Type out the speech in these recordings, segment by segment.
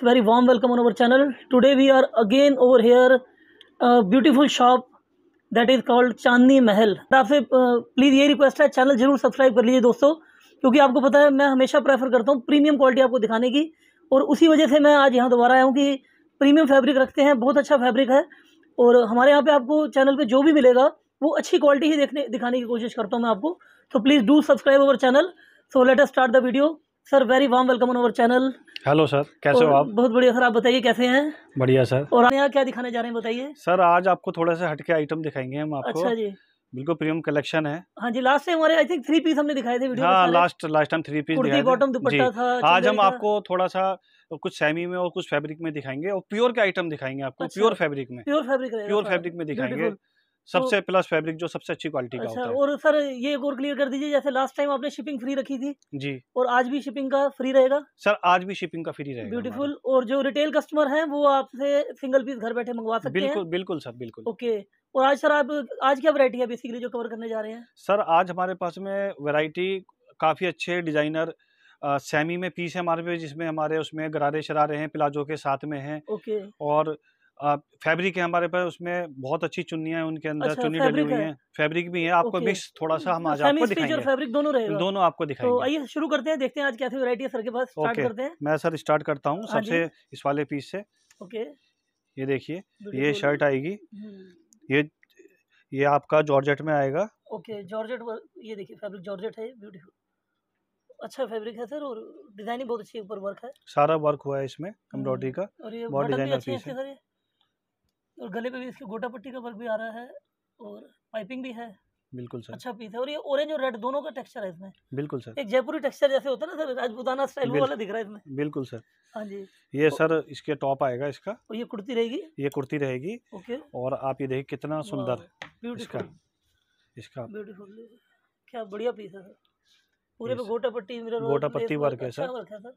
viewers very warm welcome on our channel today we are again over here a beautiful shop that is called चांदनी महल आपसे please ये request है channel जरूर subscribe कर लीजिए दोस्तों क्योंकि आपको पता है मैं हमेशा प्रेफर करता हूँ प्रीमियम क्वालिटी आपको दिखाने की और उसी वजह से मैं आज यहाँ दोबारा आया हूँ कि प्रीमियम फैब्रिक रखते हैं बहुत अच्छा फैब्रिक है और हमारे यहाँ पे आपको चैनल पे जो भी मिलेगा वो अच्छी क्वालिटी ही देखने दिखाने की कोशिश करता हूँ मैं आपको तो please do subscribe our channel so let us start the video sir very warm welcome on our channel hello sir कैसे हो आप बहुत बढ़िया सर आप बताइए कैसे हैं बढ़िया सर और यहाँ क्या दिखाने जा रहे हैं बताइए सर आज आपको थोड़ा सा हटके आइटम दिखाएंगे हम आपको अच्छा जी बिल्कुल प्रीमियम कलेक्शन है हाँ जी लास्ट से हमारे आई थिंक थ्री पीस हमने दिखाए थे वीडियो हाँ last last time three piece kurti bottom dupatta था आज हम आपको थोड़ा सा कुछ सेमी में और कुछ फैब्रिक में दिखाएंगे और प्योर के आइटम दिखाएंगे आपको प्योर अच्छा। फैब्रिक में प्योर फैब्रिक प्योर फैब्रिक में दिखाएंगे तो सबसे तो, प्लस फैब्रिक जो सबसे अच्छी क्वालिटी का अच्छा, होता है और सर ये एक और क्लियर कर दीजिए जैसे लास्ट टाइम आपने शिपिंग फ्री रखी थी जी और आज भी शिपिंग का फ्री रहेगा सर आज भी शिपिंग का फ्री रहेगा ब्यूटीफुल और जो रिटेल कस्टमर हैं वो आपसे सिंगल पीस घर बैठे मंगवा सकते बिल्कुल, हैं बिल्कुल सर बिल्कुल ओके और आज सर आप आज क्या वरायटी है बेसिकली जो कवर करने जा रहे हैं सर आज हमारे पास में वेरायटी काफ़ी अच्छे डिजाइनर सेमी में पीस है हमारे पे जिसमें हमारे उसमें गरारे शरारे हैं प्लाजो के साथ में है ओके और फैब्रिक है हमारे पास उसमें बहुत अच्छी चुनिया है उनके अंदर चुनी अच्छा, चुन्नी डली हुई है फैब्रिक भी है आपको मिक्स थोड़ा सा हम अच्छा, आज आपको फैब्रिक दोनों रहेगा दोनों आपको दिखाई तो आइए शुरू करते हैं देखते हैं आज कैसे वैरायटी है सर के पास स्टार्ट करते हैं मैं सर स्टार्ट करता हूँ हाँ सबसे इस वाले पीस से ओके ये देखिए ये शर्ट आएगी हम्म। ये ये आपका जॉर्जेट में आएगा ओके जॉर्जेट ये देखिए फैब्रिक जॉर्जेट है ब्यूटीफुल अच्छा फैब्रिक है सर और डिजाइनिंग बहुत अच्छी ऊपर वर्क है सारा वर्क हुआ है इसमें हम्म, एम्ब्रॉयडरी का और ये बहुत डिजाइनर पीस है और गले पे भी इसके गोटा पट्टी का वर्क भी आ रहा है और पाइपिंग भी है बिल्कुल सर अच्छा पीस है और ये ऑरेंज और रेड दोनों का टेक्सचर है इसमें बिल्कुल सर एक जयपुरी टेक्सचर जैसे होता है ना सर राजपुताना स्टाइल वाला दिख रहा है इसमें बिल्कुल सर हाँ जी ये सर इसके टॉप आएगा इसका और ये कुर्ती रहेगी ये कुर्ती रहेगी ओके और आप ये देखिए कितना सुंदर इसका इसका ब्यूटीफुल क्या बढ़िया पीस है सर पूरे पे गोटा पट्टी मिरर गोटा पट्टी वर्क है सर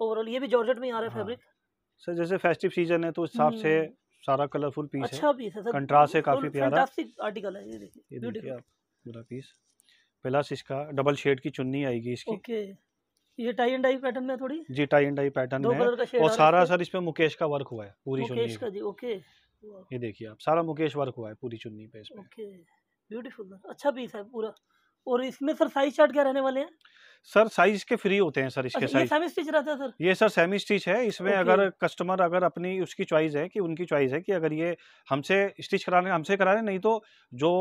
ओवरऑल ये भी जॉर्जेट में आ रहा है फैब्रिक हाँ। सर जैसे फेस्टिव सीजन है तो हिसाब से हम्म। सारा कलरफुल पीस अच्छा है पीस है कंट्रास्ट है काफी प्यारा आर्टिकल है ये देखिए ये आप पूरा पीस प्लस इसका डबल शेड की चुन्नी आएगी इसकी ओके ये टाई एंड डाई पैटर्न में थोड़ी जी टाई एंड डाई पैटर्न में और सारा सर इसमें मुकेश का वर्क हुआ है पूरी चुन्नी मुकेश का जी ओके ये देखिए आप सारा मुकेश वर्क हुआ है पूरी चुन्नी पे इसमें ओके ब्यूटीफुल अच्छा पीस है पूरा और इसमें सर साइज चार्ट क्या रहने वाले हैं सर साइज के फ्री होते हैं सर इसके अच्छा, साइज सेमी स्टिच रहता है सर ये सर सेमी स्टिच है इसमें अगर कस्टमर अगर अपनी उसकी चॉइस है कि उनकी चॉइस है कि अगर ये हमसे स्टिच कराने हमसे कराने नहीं तो जो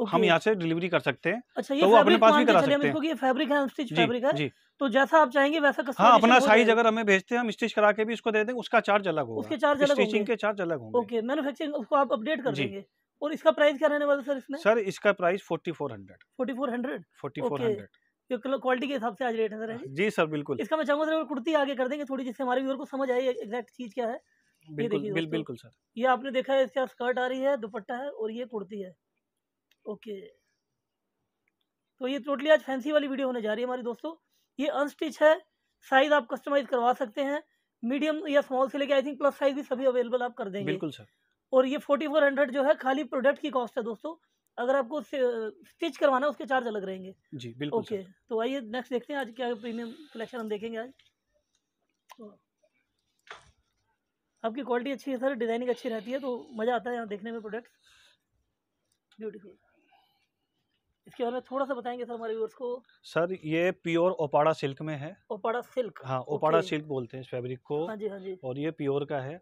Okay. हम यहाँ से डिलीवरी कर सकते हैं अच्छा, तो वो अपने पास भी करा सकते हैं ये फैब्रिक है स्टिच फैब्रिक है जी तो जैसा आप चाहेंगे वैसा कस्टमर हाँ अपना साइज अगर हमें भेजते हैं हम स्टिच करा के भी उसको दे देंगे उसका चार्ज अलग होगा उसके चार्ज अलग स्टिचिंग के चार्ज अलग होंगे ओके मैन्युफैक्चरिंग उसको आप अपडेट कर देंगे और इसका प्राइस क्या रहने वाला सर इसमें सर इसका price forty four hundred forty four hundred forty four hundred quality के हिसाब से आज रेट है सर जी सर बिल्कुल इसका मैं चाहूंगा सर कुर्ती आगे कर देंगे थोड़ी जिससे हमारे व्यूअर को समझ आए एग्जैक्ट चीज़ क्या है बिल्कुल बिल्कुल सर ये आपने देखा है इसका स्कर्ट आ रही है दुपट्टा है और ये कुर्ती है ओके तो ये टोटली आज फैंसी वाली वीडियो होने जा रही है हमारी दोस्तों ये अनस्टिच है साइज आप कस्टमाइज करवा सकते हैं मीडियम या स्मॉल से लेके आई थिंक प्लस साइज भी सभी अवेलेबल आप कर देंगे बिल्कुल सर और ये फोर्टी फोर हंड्रेड जो है खाली प्रोडक्ट की कॉस्ट है दोस्तों अगर आपको स्टिच करवाना है उसके चार्ज अलग रहेंगे जी बिल्कुल ओके तो आइए नेक्स्ट देखते हैं आज क्या प्रीमियम कलेक्शन हम देखेंगे आज आपकी क्वालिटी अच्छी है सर डिज़ाइनिंग अच्छी रहती है तो मज़ा आता है यहाँ देखने में प्रोडक्ट्स ब्यूटीफुल इसके बारे में थोड़ा सा बताएंगे सर हमारे व्यूअर्स को सर ये प्योर ओपाड़ा सिल्क में है ओपाड़ा सिल्क हाँ ओपाड़ा सिल्क बोलते हैं इस फैब्रिक को हाँ जी हाँ जी और ये प्योर का है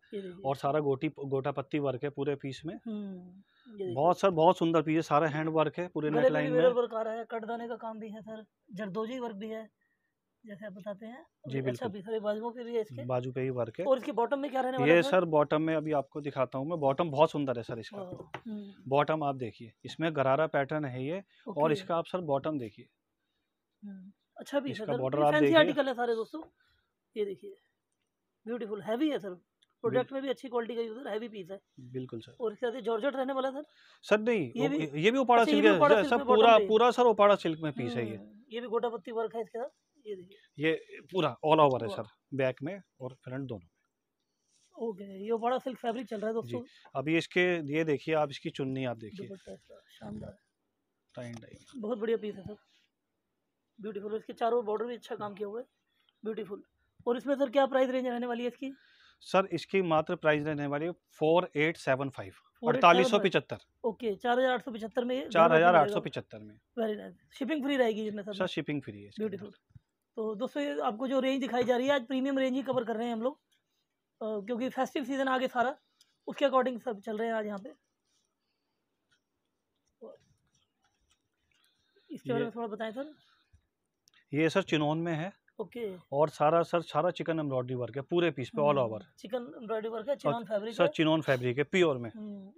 और सारा गोटी गोटा पत्ती वर्क है पूरे पीस में हम्म, बहुत सर बहुत सुंदर पीस है सारा हैंड वर्क है पूरे नेक लाइन में है कटदाने का काम भी है सर जरदोजी वर्क भी है जैसे बताते हैं जी अच्छा बाजू पे भी है इसके बाजू पे ही वर्क है और इसकी बॉटम में क्या रहने वाला ये सर बॉटम में अभी आपको दिखाता हूँ मैं बॉटम बहुत सुंदर है सर इसका बॉटम हम्म। आप देखिए इसमें गरारा पैटर्न है ये और इसका आप सर बॉटम देखिए हम्म, अच्छा भी इसका बॉर्डर आप देखिए सारे दोस्तों ये देखिए ब्यूटीफुल हैवी है सर प्रोडक्ट में भी अच्छी क्वालिटी का यूजर हैवी पीस है बिल्कुल सर और इसके जॉर्जेट रहने वाला सर सर नहीं ये भी ये भी अच्छा, उपाड़ा सिल्क है सर पूरा पूरा सर उपाड़ा सिल्क में पीस है ये हम्म, ये भी गोटा पत्ती वर्क है इसके साथ ये पूरा ऑल ओवर है सर बैक में और फ्रंट दोनों ओके ये बड़ा सिल्क फैब्रिक चल रहा है दोस्तों अभी इसके ये देखिए आप इसकी चुन्नी आप देखिए शानदार बहुत बढ़िया पीस है सर ब्यूटीफुल इसके चारों बॉर्डर भी अच्छा काम किया हुआ है ब्यूटीफुल और इसमें सर क्या प्राइस रेंज रहने वाली है इसकी सर इसकी मात्र प्राइस रहने वाली है फोर एट सेवन फाइव अड़तालीस सौ पिछहत्तर ओके चार हजार आठ सौ पिछहत्तर में चार हजार आठ सौ पिछहत्तर में वेरी नाइस शिपिंग फ्री रहेगी इसमें सर शिपिंग फ्री है ब्यूटीफुल तो दोस्तों ये आपको जो रेंज दिखाई जा रही है आज प्रीमियम रेंज ही कवर कर रहे हैं हम लोग क्योंकि फेस्टिव सीज़न आगे सारा उसके अकॉर्डिंग सब चल रहे हैं आज यहाँ पे इसके बारे में थोड़ा बताएं सर ये सर चिनौन में है ओके okay. और सारा सर सारा चिकन एम्ब्रॉयडरी वर्क है पूरे पीस पे all over chikan embroidery work है chinon fabric sir chinon fabric है प्योर में विद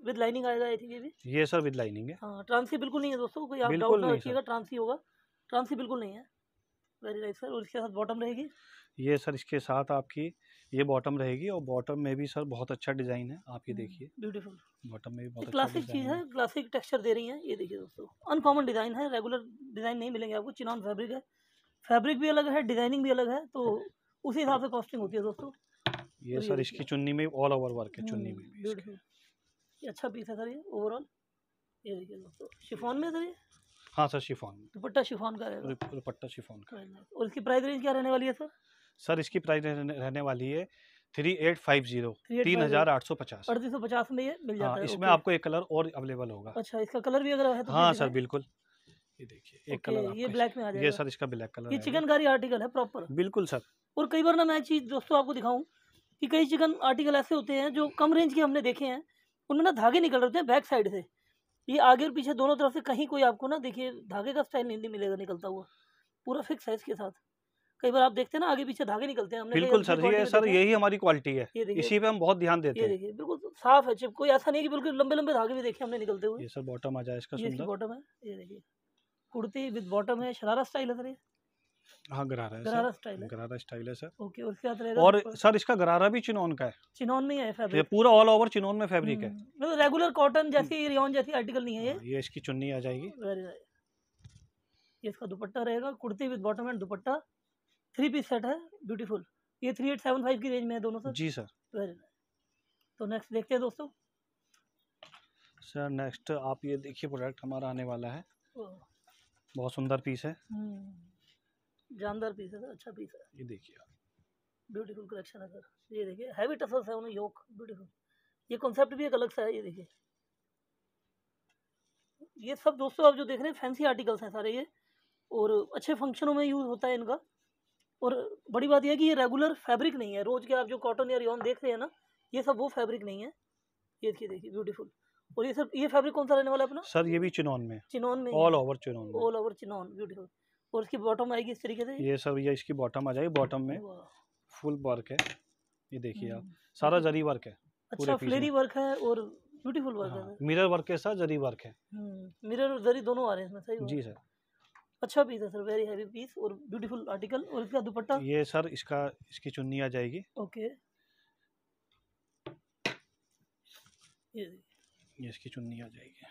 हम्म, लाइनिंग आएगा आई थिंक ये भी ये सर विद लाइनिंग है हां ट्रांसी बिल्कुल नहीं है दोस्तों कोई आप डाउट ना रखिएगा ट्रांसी होगा ट्रांसी बिल्कुल नहीं है वेरी नाइस सर और इसके साथ बॉटम रहेगी ये सर इसके साथ आपकी ये बॉटम रहेगी और बॉटम में भी सर बहुत अच्छा डिज़ाइन है आप ये hmm, देखिए ब्यूटीफुल बॉटम में भी बहुत क्लासिक अच्छा चीज़ है क्लासिक टेक्सचर दे रही है ये देखिए दोस्तों अनकॉमन डिज़ाइन है रेगुलर डिज़ाइन नहीं मिलेंगे आपको चिनॉन फैब्रिक है फैब्रिक भी अलग है डिज़ाइनिंग भी अलग है तो उसी हिसाब से कॉस्टिंग होती है दोस्तों ये सर इसकी चुन्नी में ऑल ओवर वर्क है चुन्नी में hmm, ये अच्छा पीस है सर ये ओवरऑल ये देखिए दोस्तों शिफॉन में सर ये हाँ सर शिफॉन दुपट्टा शिफोन का रहेगा दुपट्टा शिफोन का और इसकी प्राइस रेंज क्या रहने वाली है सर सर इसकी प्राइस रहने वाली है थ्री एट फाइव जीरो तीन हजार आठ सौ पचास अड़तीस सौ पचास में ये मिल जाता हाँ, है इसमें आपको एक कलर और अवेलेबल होगा अच्छा इसका कलर भी अगर है तो हाँ सर बिल्कुल ये देखिए एक कलर ये ब्लैक में आ जाएगा ये सर इसका ब्लैक कलर ये चिकनकारी आर्टिकल है प्रॉपर बिल्कुल सर और कई बार ना मैं चीज दोस्तों आपको दिखाऊँ की कई चिकन आर्टिकल ऐसे होते हैं जो कम रेंज के हमने देखे हैं उनमें ना धागे निकल रहे हैं बैक साइड से ये आगे और पीछे दोनों तरफ से कहीं कोई आपको ना देखिए धागे का स्टाइल नहीं मिलेगा निकलता हुआ पूरा फिक्स है इसके साथ कई बार आप देखते हैं ना आगे पीछे धागे निकलते हैं हमने बिल्कुल सर ये सर यही हमारी क्वालिटी है इसी पे हम बहुत ध्यान देते हैं देखिए बिल्कुल साफ है चिप कोई ऐसा नहीं कि बिल्कुल लंबे लंबे धागे भी देखे हमने निकलते हुए ये सर बॉटम आ जाए इसका बॉटम है ये देखिए कुर्ती विद बॉटम है शरारा स्टाइल है सर ये हाँ गरारा है गरारा स्टाइल है ओके और क्या सर इसका गरारा भी चिनोन का है चिनोन में है फैब्रिक पूरा ऑल हम्म, मतलब ओवर हाँ, इसका दुपट्टा रहेगा kurti with bottom and dupatta three piece set है ब्यूटीफुल ये थ्री एट सेवन फाइव की रेंज में है दोनों सर जी सर तो नेक्स्ट देखते हैं दोस्तों सर नेक्स्ट आप ये देखिए प्रोडक्ट हमारा आने वाला है बहुत सुंदर पीस है हम्म। जानदार पीस है सर अच्छा पीस है ये देखिए आप ब्यूटीफुल कलेक्शन है सर ये देखिए हैवी टसल्स है उन्हें योक ब्यूटीफुल ये कॉन्सेप्ट भी एक अलग सा है ये देखिए ये सब दोस्तों आप जो देख रहे हैं फैंसी आर्टिकल्स हैं सारे ये और अच्छे फंक्शनों में यूज़ होता है इनका और बड़ी बात यह है कि ये रेगुलर फैब्रिक नहीं है रोज़ के आप जो कॉटन या रियॉन देख रहे हैं ना ये सब वो फैब्रिक नहीं है ये देखिए देखिए ब्यूटीफुल और ये सर ये फैब्रिक कौन सा रहने वाला है अपना सर ये भी चिनौन में चिनौन में all over chinon all over chinon beautiful और इसकी बॉटम आएगी इस तरीके से ये सर ये इसकी बॉटम आ जाएगी बॉटम में फुल वर्क है ये देखिए आप हम्म, सारा हम्म। जरी वर्क है अच्छा फ्लेरी वर्क है और ब्यूटीफुल वर्क है मिरर हाँ, वर्क के साथ जरी वर्क है मिरर हम्म, और जरी दोनों आ रहे हैं इसमें सही जी सर अच्छा पीस है सर वेरी हैवी पीस और ब्यूटीफुल आर्टिकल और इसका दुपट्टा ये सर इसका इसकी चुन्नी आ जाएगी ओके ये इसकी चुन्नी आ जाएगी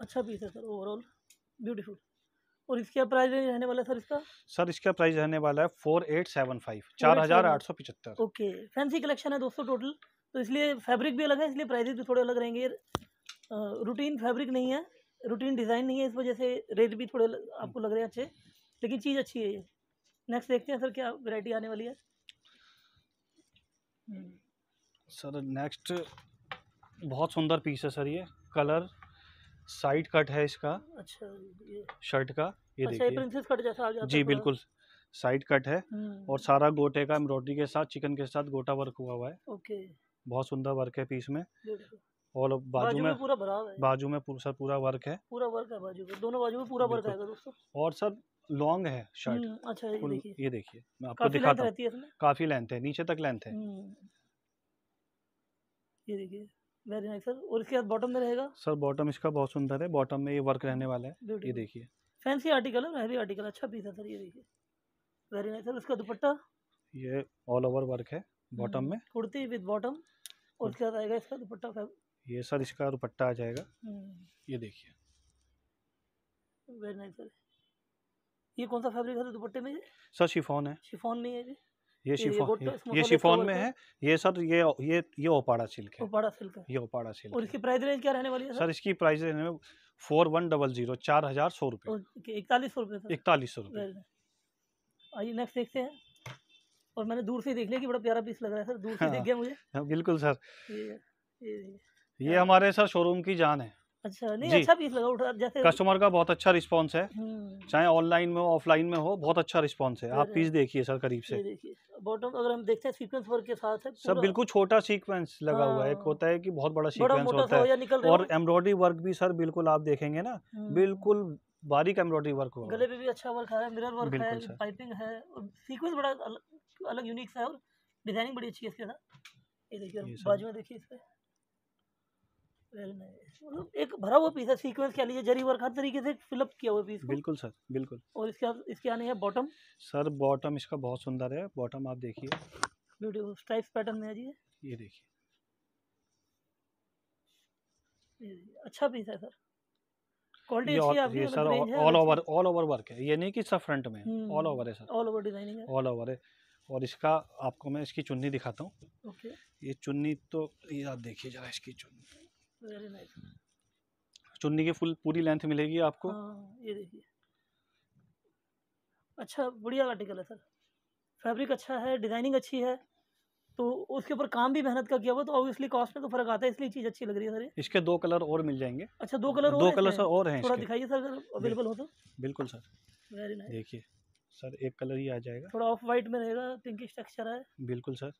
अच्छा पीस है सर ओवरऑल ब्यूटीफुल और इसका प्राइस रहने वाला है सर इसका सर इसका प्राइस रहने वाला है फोर एट सेवन फाइव चार हजार आठ सौ पिछहत्तर ओके फैंसी कलेक्शन है दोस्तों टोटल तो इसलिए फैब्रिक भी अलग है इसलिए प्राइजेज भी थोड़े अलग रहेंगे रूटीन फैब्रिक नहीं है रूटीन डिज़ाइन नहीं है इस वजह से रेट भी थोड़े आपको हम्म। लग रहे हैं अच्छे लेकिन चीज़ अच्छी है ये नेक्स्ट देखते हैं सर क्या वैरायटी आने वाली है सर नेक्स्ट बहुत सुंदर पीस है सर ये कलर साइड कट है इसका अच्छा शर्ट का ये अच्छा, देखिए जी तो बिल्कुल साइड कट है हम्म। और सारा गोटे का एम्ब्रॉयडरी के साथ चिकन के साथ गोटा वर्क हुआ हुआ है ओके बहुत सुंदर वर्क है पीस में और बाजू, बाजू में, में पूरा भरा है बाजू में पूरा सर पूरा वर्क है पूरा वर्क है बाजू में दोनों बाजू में पूरा वर्क आएगा दोस्तों और सर लॉन्ग है शर्ट हम्म, अच्छा ये देखिए ये देखिए मैं आपको दिखाता हूं काफी लेंथ है नीचे तक लेंथ है हम्म। ये देखिए वेरी नाइस सर और इसके बाद बॉटम में रहेगा सर बॉटम इसका बहुत सुंदर है बॉटम में ये वर्क रहने वाला है ये देखिए फैंसी आर्टिकल है हैवी आर्टिकल अच्छा पीस है सर ये देखिए वेरी नाइस सर उसका दुपट्टा ये ऑल ओवर वर्क है बॉटम हम्म, में कुर्ती विद बॉटम और उसके बाद आएगा इसका दुपट्टा ये सर इसका दुपट्टा आ जाएगा हम्म। ये देखिए वेरी नाइस सर ये कौन सा फैब्रिक है दुपट्टे में सर शिफॉन है शिफॉन में है जी ये शिफॉन ये शिफॉन में है ये सर ये ये ये ओपाड़ा सिल्क है ओपाड़ा सिल्क है ये ओपाड़ा सिल्क और इसकी प्राइस रेंज क्या रहने वाली है सर इसकी प्राइस रेंज में फोर वन डबल जीरो चार हजार सौ रुपये इकतालीस सौ रुपये इकतालीस सौ रुपये आइए नेक्स्ट देखते हैं और मैंने दूर से देख लिया कि बड़ा प्यारा पीस लग रहा है सर दूर से हाँ। देख गया मुझे हाँ, बिल्कुल सर ये हमारे सर शोरूम की जान है अच्छा नहीं अच्छा पीस लगा उठा जैसे कस्टमर का बहुत अच्छा रिस्पांस है हम्म। चाहे ऑनलाइन में ऑफलाइन में हो बहुत अच्छा रिस्पांस है आप पीस देखिए सर करीब से बॉटम अगर हम देखते हैं सीक्वेंस वर्क के साथ है सब बिल्कुल छोटा सीक्वेंस लगा हुआ है एक हाँ। होता है कि बहुत बड़ा सीक्वेंस होता है और एम्ब्रॉयडरी वर्क भी सर बिल्कुल आप देखेंगे ना हम्म। बिल्कुल बारीक एम्ब्रॉयडरी वर्क होगा गले पे भी अच्छा वर्क है मिरर वर्क है पाइपिंग है और सीक्वेंस बड़ा अलग यूनिक सा है और डिजाइनिंग बड़ी अच्छी है इसके साथ ये देखिए बाजू में देखिए इस पर मतलब एक भरा हुआ पीस है सीक्वेंस लीजिए जरी वर्क हर तरीके से फिलअप किया हुआ पीस बिल्कुल सर बिल्कुल और इसके इसके आने है बॉटम सर बॉटम इसका बहुत सुंदर है बॉटम आप देखिए ब्यूटीफुल पैटर्न में ये देखिए अच्छा पीस है सर क्वालिटी ये ऑल ओवर ओवर वर्क है ये नहीं कि फ्रंट में ऑल ओवर हम्म, है सर ऑल ओवर डिजाइनिंग है ऑल ओवर है और इसका आपको मैं इसकी चुन्नी दिखाता हूँ ये चुन्नी तो ये आप देखिए जरा इसकी चुन्नी चुन्नी की फुल पूरी लेंथ मिलेगी आपको हाँ, ये देखिए अच्छा बढ़िया आर्टिकल है सर फैब्रिक अच्छा है डिज़ाइनिंग अच्छी है तो उसके ऊपर काम भी मेहनत का किया हुआ तो ऑब्वियसली कॉस्ट में तो फर्क आता है इसलिए चीज़ अच्छी लग रही है सर इसके दो कलर और मिल जाएंगे अच्छा दो कलर दो कलर सर और हैं थोड़ा दिखाइए सर अगर अवेलेबल हो तो बिल्कुल सर वेरी नाइस देखिए सर एक कलर ही आ जाएगा थोड़ा ऑफ वाइट में रहेगा पिंकिश टेक्सचर है बिल्कुल सर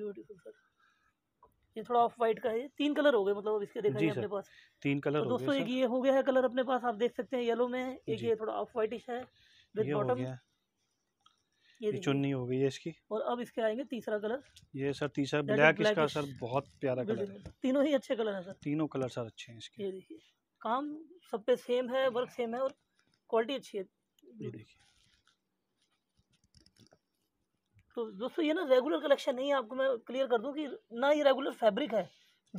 ब्यूटीफुल सर ये थोड़ा ऑफ वाइट का है तीन कलर हो गए मतलब अब इसके देखा अपने पास तीन कलर तो दोस्तों एक ये हो गया है कलर अपने पास आप देख सकते हैं येलो में एक ये थोड़ा ऑफ वाइटिश है विद बॉटम ये, ये चुन्नी हो गई है इसकी और अब इसके आएंगे तीसरा कलर ये सर तीसरा ब्लैक इसका सर बहुत प्यारा कलर है तीनों ही अच्छे कलर हैं सर तीनों कलर सर अच्छे हैं इसके ये देखिए काम सब पे सेम है वर्क सेम है और क्वालिटी अच्छी है ये देखिए तो दोस्तों ये ना रेगुलर कलेक्शन नहीं है आपको मैं क्लियर कर दूँ कि ना ये रेगुलर फैब्रिक है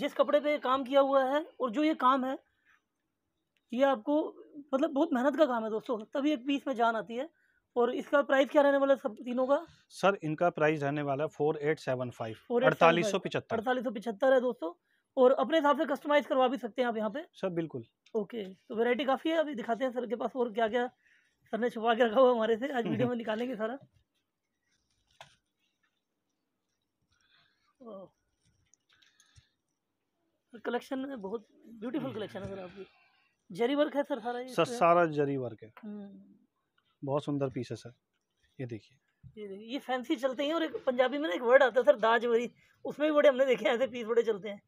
जिस कपड़े पे काम किया हुआ है और जो ये काम है ये आपको मतलब बहुत मेहनत का काम है दोस्तों तभी एक पीस में जान आती है और इसका प्राइस क्या रहने वाला है सब तीनों का सर इनका प्राइस रहने वाला है फोर एट सेवन फाइव अड़तालीस सौ पिछहत्तर अड़तालीस सौ पिछहत्तर है दोस्तों और अपने हिसाब से कस्टमाइज करवा भी सकते हैं आप यहाँ पे सर बिल्कुल ओके तो वेरायटी काफ़ी है अभी दिखाते हैं सर के पास और क्या क्या सर ने छुपा के रखा हुआ हमारे से आज वीडियो में निकालेंगे सारा कलेक्शन में बहुत ब्यूटीफुल कलेक्शन है सर आपकी जरी वर्क है सर सारा ये सर सारा जरी वर्क है हम्म। बहुत सुंदर पीस है सर ये देखिए ये फैंसी चलते हैं और एक पंजाबी में ना एक वर्ड आता है सर दाज वरी उसमें भी बड़े हमने देखे ऐसे पीस बड़े चलते हैं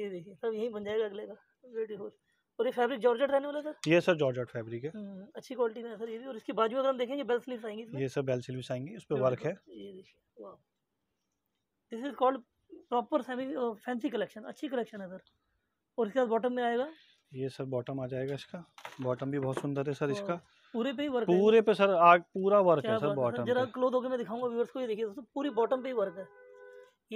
ये देखिए सब यही बन जाएगा अगले का ब्यूटीफुल और ये फैब्रिक जॉर्जेट रहने वाला सर ये सर जॉर्जेट फैब्रिक है हम्म, अच्छी क्वालिटी में है सर ये भी और इसकी बाजू अगर हम देखेंगे बेल स्लीव आएंगे ये सर बेल स्लीव आएंगे उस पर वर्क है ये देखिए वाह this is called proper semi fancy collection अच्छी कलेक्शन है सर और इसके बाद बॉटम में आएगा ये सर बॉटम आ जाएगा इसका बॉटम भी बहुत सुंदर है सर इसका हाँ, पूरे पे ही वर्क पूरे पे सर आग पूरा वर्क है सर बॉटम जरा क्लोथ होकर मैं दिखाऊंगा व्यूअर्स को ये देखिए दोस्तों पूरी बॉटम पे ही वर्क है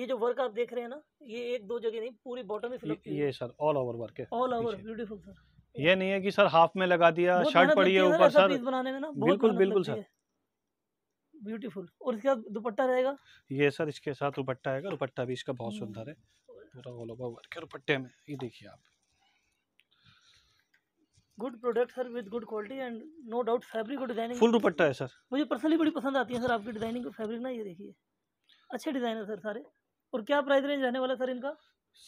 ये जो वर्क आप देख रहे हैं ना ये एक दो जगह नहीं पूरी बॉटम ही फिलअप ये सर ऑल ओवर वर्क है ऑल ओवर ब्यूटीफुल सर ये नहीं है कि सर हाफ में लगा दिया शर्ट पड़ी है ऊपर सर बनाने में ना बिल्कुल बिल्कुल सर ब्यूटीफुल और इसका दुपट्टा रहेगा ये सर इसके साथ दुपट्टा आएगा दुपट्टा भी इसका बहुत हम्म। सुंदर है पूरा ऑल ओवर वर्क है दुपट्टे में ये देखिए आप good product sir with good quality and no doubt fabric और डिजाइनिंग फुल दुपट्टा है सर मुझे पर्सनली बड़ी पसंद आती है सर आपकी डिजाइनिंग और फैब्रिक ना ये देखिए अच्छे डिजाइन है सर सारे और क्या प्राइस रेंज रहने वाला सर इनका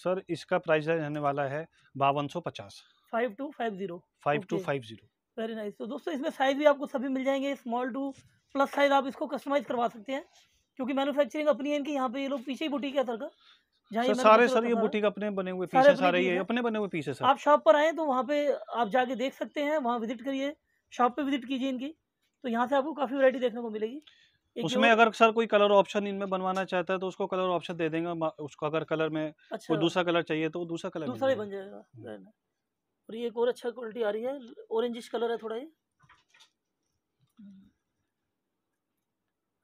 सर इसका प्राइस रेंज रहने वाला है बावन सौ पचास five two five zero five two five zero very nice तो दोस्तों इसमें साइज़ भी आपको सभी मिल जाएंगे स्मॉल टू प्लस साइज़ आप इसको कस्टमाइज़ करवा सकते हैं क्योंकि मैनुफैक्चरिंग अपनी है इनकी यहाँ पे ये लोग पीछे ही बुटीक है सर का सर सारे सर ये बुटीक अपने बने हुए पीछे सारे, ये अपने बने हुए पीछे सर आप शॉप पर आए तो वहाँ पे आप जाके देख सकते हैं वहाँ विजिट करिए शॉप पे विजिट कीजिए इनकी तो यहाँ से आपको काफ़ी वैरायटी देखने को मिलेगी उसमें अगर सर कोई कलर ऑप्शन इनमें बनवाना चाहता है तो उसको कलर ऑप्शन दे देंगे उसको अगर कलर में अच्छा। कोई दूसरा कलर चाहिए तो दूसरा कलर दूसरा ही बन जाएगा और ये एक और अच्छा क्वालिटी आ रही है ऑरेंजिश कलर है थोड़ा ये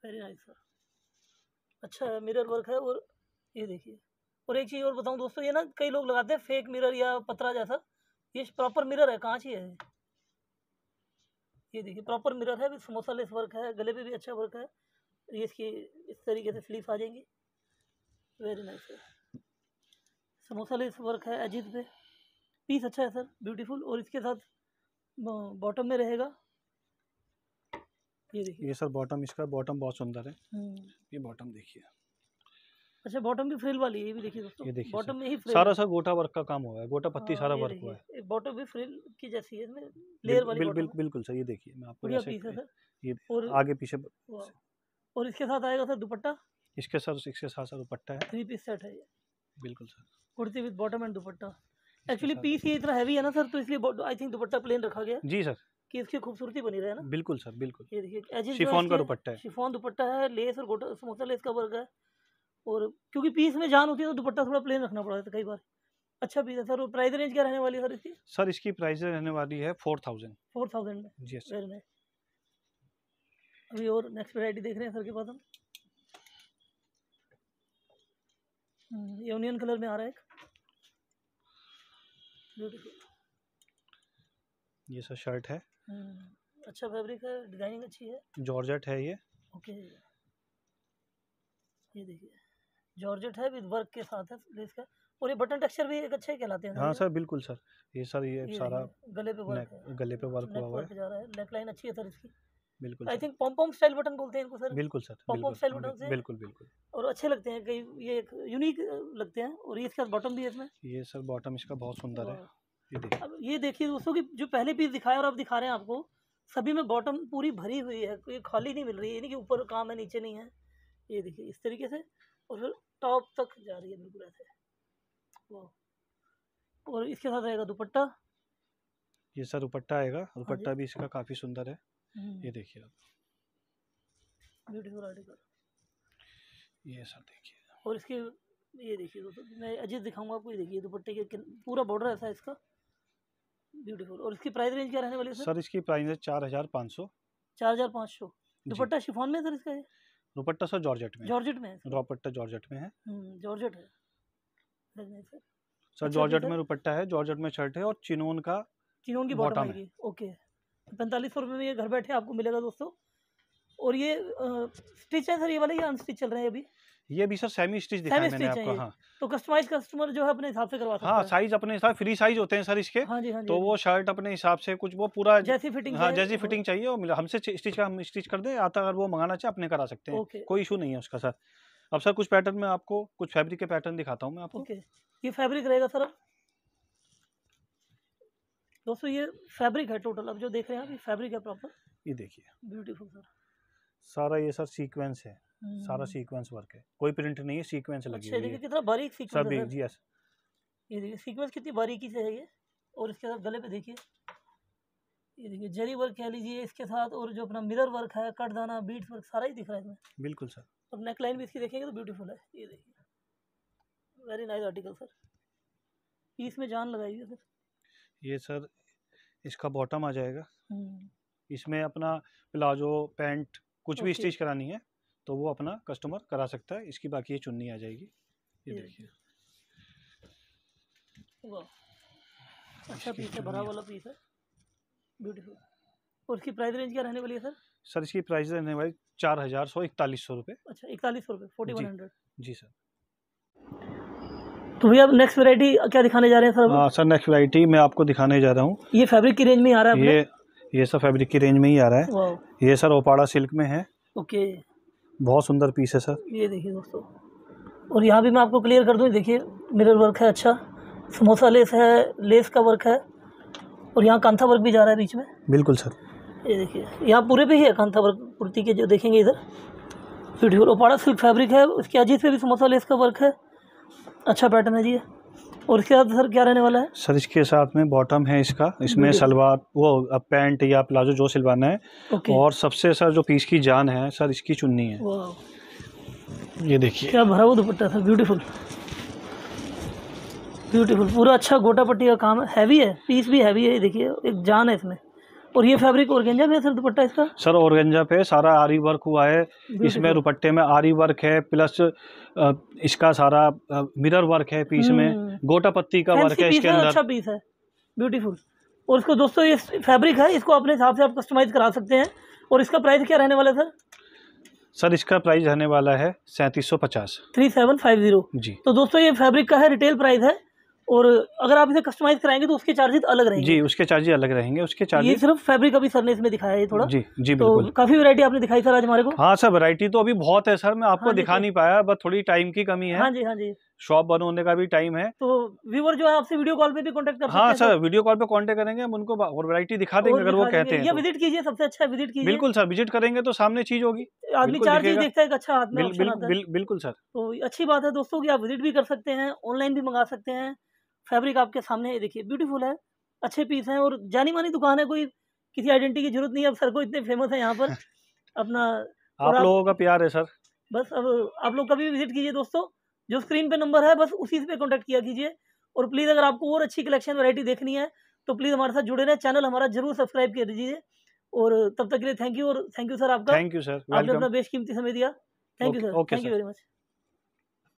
वेरी नाइस सर अच्छा है मिरर वर्क है और ये देखिए और एक चीज़ और बताऊँ दोस्तों ये ना कई लोग लगाते हैं फेक मिरर या पतरा जैसा ये प्रॉपर मिरर है कांच ही है ये देखिए प्रॉपर मिरर है समोसा लेस वर्क है गले पे भी अच्छा वर्क है ये इसकी इस तरीके से स्लीव आ जाएंगी very nice samosa lace work है अजीत पे पीस अच्छा है सर ब्यूटीफुल और इसके साथ बॉटम में रहेगा ये देखिए ये सर बॉटम इसका बॉटम बहुत सुंदर है हम्म। ये बॉटम देखिए अच्छा बॉटम भी फ्रिल वाली है ये भी देखिए दोस्तों ये देखिए बॉटम में ही फ्रिल सारा सा गोटा वर्क का काम हुआ है गोटा पत्ती हाँ, सारा वर्क हुआ है बॉटम भी फ्रिल की जैसी है इसमें लेयर वाली बिल्कुल बिल्कुल बिल्कुल सर ये देखिए मैं आपको पीस जैसे ये और आगे पीछे और इसके साथ आएगा सर दुपट्टा इसके साथ इसके साथ सर दुपट्टा है थ्री पीस सेट है ये बिल्कुल sir kurti with bottom and dupatta actually piece ये इतना हैवी है ना सर तो इसलिए आई थिंक दुपट्टा प्लेन रखा गया जी सर कि इसकी खूबसूरती बनी रहे ना बिल्कुल सर बिल्कुल शिफॉन का दुपट्टा है शिफॉन दुपट्टा है लेस और गोटा समोसा लेस का वर्क है और क्योंकि पीस में जान होती है तो दुपट्टा थोड़ा प्लेन रखना पड़ा था तो कई बार अच्छा पीस है सर और प्राइस रेंज क्या रहने वाली है सर इसकी सर इसकी प्राइस रहने वाली है फोर थाउजेंड फोर थाउजेंड में जी सर में अभी और नेक्स्ट वेराइटी देख रहे हैं सर के पास हम हम्म, यूनियन कलर में आ रहा है एक ये सर शर्ट है हम्म, अच्छा फैब्रिक है डिजाइनिंग अच्छी है जॉर्जेट है ये ओके ये देखिए जॉर्जेट है विद वर्क के साथ है लेस का और ये बटन टेक्सचर भी एक अच्छे कहलाते हैं हाँ सर बिल्कुल सर ये सर ये, ये सारा गले पे वर्क गले पे वर्क हुआ हुआ है नेक लाइन अच्छी है सर इसकी बिल्कुल आई थिंक स्टाइल बटन बोलते हैं इनको सर बिल्कुल सर स्टाइल बटन से बिल्कुल बिल्कुल और अच्छे लगते हैं कई ये यूनिक लगते हैं और ये इसका बॉटम भी है इसमें ये सर बॉटम इसका बहुत सुंदर है अब ये देखिए दोस्तों जो पहले पीस दिखाया और अब दिखा रहे हैं आपको सभी में बॉटम पूरी भरी हुई है कोई खाली नहीं मिल रही है यानी कि ऊपर काम है नीचे नहीं है ये देखिए इस तरीके से और फिर टॉप तक जा रही है बिल्कुल ऐसे और इसके साथ रहेगा दुपट्टा ये सर दुपट्टा आएगा हाँ दुपट्टा भी इसका काफ़ी सुंदर है हम्म। ये देखिए आप ये सर देखिए और इसके ये देखिए मैं अजीत दिखाऊंगा आपको ये देखिए दुपट्टे के पूरा बॉर्डर ऐसा इसका ब्यूटीफुल और इसकी प्राइस रेंज क्या रहने वाली है सर? इसकी प्राइस है चार हज़ार पाँच सौ चार हज़ार पाँच सौ दुपट्टा शिफॉन में सर इसका दुपट्टा सर जॉर्जेट में जॉर्जेट में दुपट्टा जॉर्जेट में है हम्म, जॉर्जेट है सर अच्छा, जॉर्जेट में दुपट्टा है जॉर्जेट में शर्ट है और चिनोन का चिनोन की बॉटम आएगी ओके पैंतालीस सौ रुपये में ये घर बैठे आपको मिलेगा दोस्तों और ये स्टिच है सर ये वाले या अनस्टिच चल रहे हैं अभी ये भी सर सेमी स्टिच दिखाया मैंने आपको हाँ तो कस्टमाइज कस्टमर जो है अपने हिसाब से करवा सकता हाँ साइज अपने हिसाब फ्री साइज होते हैं सर इसके हाँ जी, हाँ जी, तो हाँ वो शर्ट अपने हिसाब से कुछ वो पूरा जैसी फिटिंग हाँ जैसी फिटिंग चाहिए वो हमसे स्टिच का हम स्टिच कर दे आता अगर वो मंगाना चाहे अपने करा सकते हैं कोई इशू नहीं है उसका सर अब सर कुछ पैटर्न में आपको कुछ फैब्रिक के पैटर्न दिखाता हूँ मैं आपको ये फैब्रिक रहेगा सर दोस्तों ये फैब्रिक है टोटल अब जो देख रहे हैं आप फैब्रिक है प्रॉपर ये देखिए ब्यूटीफुल सर सारा ये सर सीक्वेंस है सारा सीक्वेंस हम्म। वर्क है कोई प्रिंट नहीं है सीक्वेंस लगी अच्छा, हुई है कितना बारीक सीक्वेंस सब जी यस ये देखिए सीक्वेंस कितनी बारीकी से है ये और इसके साथ गले पे देखिए ये देखिए जरी वर्क कह लीजिए इसके साथ और जो अपना मिरर वर्क है कट दाना बीट्स वर्क सारा ही दिख रहा है इसमें बिल्कुल सर और नेक लाइन भी इसकी देखेंगे तो ब्यूटीफुल है ये देखिए very nice article sir piece में जान लगाई है सर ये सर इसका बॉटम आ जाएगा हम्म। इसमें अपना प्लाजो पैंट कुछ भी स्टिच करानी है तो वो अपना कस्टमर करा सकता है इसकी बाकी ये चुन्नी आ जाएगी ये देखिए अच्छा पीस है बड़ा वाला पीस है ब्यूटीफुल और इसकी प्राइस रेंज क्या रहने वाली है सर सर इसकी प्राइस रहने वाली चार हज़ार सौ इकतालीस सौ रुपये अच्छा इकतालीस सौ रुपये फोर्टी वन हंड्रेड जी सर तो भैया नेक्स्ट वेरायटी क्या दिखाने जा रहे हैं सर हाँ, सर नेक्स्ट वेरायटी मैं आपको दिखाने जा रहा हूँ ये फैब्रिक की रेंज में आ रहा है ये ये सर फैब्रिक की रेंज में ही आ रहा है ये सर ओपाड़ा सिल्क में है ओके बहुत सुंदर पीस है सर ये देखिए दोस्तों और यहाँ भी मैं आपको क्लियर कर दूँ देखिए मिरर वर्क है अच्छा समोसा लेस है लेस का वर्क है और यहाँ कांथा वर्क भी जा रहा है बीच में बिल्कुल सर ये देखिए यहाँ पूरे पे ही है कांथा वर्क कुर्ती के जो देखेंगे इधर ब्यूटीफुल ओपाड़ा सिल्क फैब्रिक है उसके अजीत पे भी समोसा लेस का वर्क है अच्छा पैटर्न है जी और इसके साथ सर क्या रहने वाला है सर इसके साथ में बॉटम है इसका इसमें सलवार वो पैंट या प्लाजो जो सिलवाना है और सबसे सर जो पीस की जान है सर इसकी चुन्नी है ये देखिए क्या भरा हुआ दुपट्टा सर ब्यूटीफुल ब्यूटीफुल पूरा अच्छा गोटा पट्टी का काम है हैवी है पीस भी हैवी है देखिए एक जान है इसमें और ये फैब्रिक ऑर्गेंजा में है सर दुपट्टा इसका सर ऑर्गेंजा पे सारा आरी वर्क हुआ है इसमें दुपट्टे में आरी वर्क है प्लस इसका सारा मिरर वर्क है पीस में हम्म। गोटा पत्ती का वर्क है इसके अंदर अच्छा पीस है ब्यूटीफुल और इसको दोस्तों ये फैब्रिक है इसको अपने हिसाब से आप कस्टमाइज करा सकते हैं और इसका प्राइस क्या रहने वाला है सर सर इसका प्राइस रहने वाला है सैंतीस सौ पचास थ्री सेवन फाइव जीरो जी तो दोस्तों ये फैब्रिक का है रिटेल प्राइस है और अगर आप इसे कस्टमाइज कराएंगे तो उसके चार्जेस अलग रहेंगे जी उसके चार्जेस अलग रहेंगे उसके चार्जेस ये सिर्फ फैब्रिक अभी सर ने इसमें दिखाया है थोड़ा जी जी तो बिल्कुल तो काफी वैरायटी आपने दिखाई सर आज हमारे को हाँ सर वैरायटी तो अभी बहुत है सर मैं आपको हाँ दिखा नहीं पाया बस थोड़ी टाइम की कमी है हाँ जी हाँ जी शॉप बंद होने का भी टाइम है तो व्यूवर जो है आपसे वीडियो कॉल पे भी कांटेक्ट कर हाँ सर वीडियो कॉल पे कांटेक्ट करेंगे हम उनको और वैरायटी दिखा देंगे अगर वो कहते हैं विजिट तो। कीजिए सबसे अच्छा विजिट कीजिए बिल्कुल सर विजिट करेंगे तो सामने चीज होगी आदमी चार चीज देखता है अच्छा आदमी बिल्कुल सर तो अच्छी बात है दोस्तों की आप विजिट भी कर सकते हैं ऑनलाइन भी मंगा सकते हैं फैब्रिक आपके सामने ये देखिए ब्यूटीफुल है अच्छे पीस हैं और जानी मानी दुकान है कोई किसी आइडेंटिटी की जरूरत नहीं है अब सर को इतने फेमस है यहाँ पर अपना आप, आप लोगों का प्यार है सर बस अब आप लोग कभी विजिट कीजिए दोस्तों जो स्क्रीन पे नंबर है बस उसी पे कांटेक्ट किया कीजिए और प्लीज़ अगर आपको और अच्छी कलेक्शन वैरायटी देखनी है तो प्लीज़ हमारे साथ जुड़े रहे चैनल हमारा जरूर सब्सक्राइब कर दीजिए और तब तक के लिए थैंक यू और थैंक यू सर आपका थैंक यू सर आपने अपना बेस्ट कीमती समय दिया thank you sir thank you very much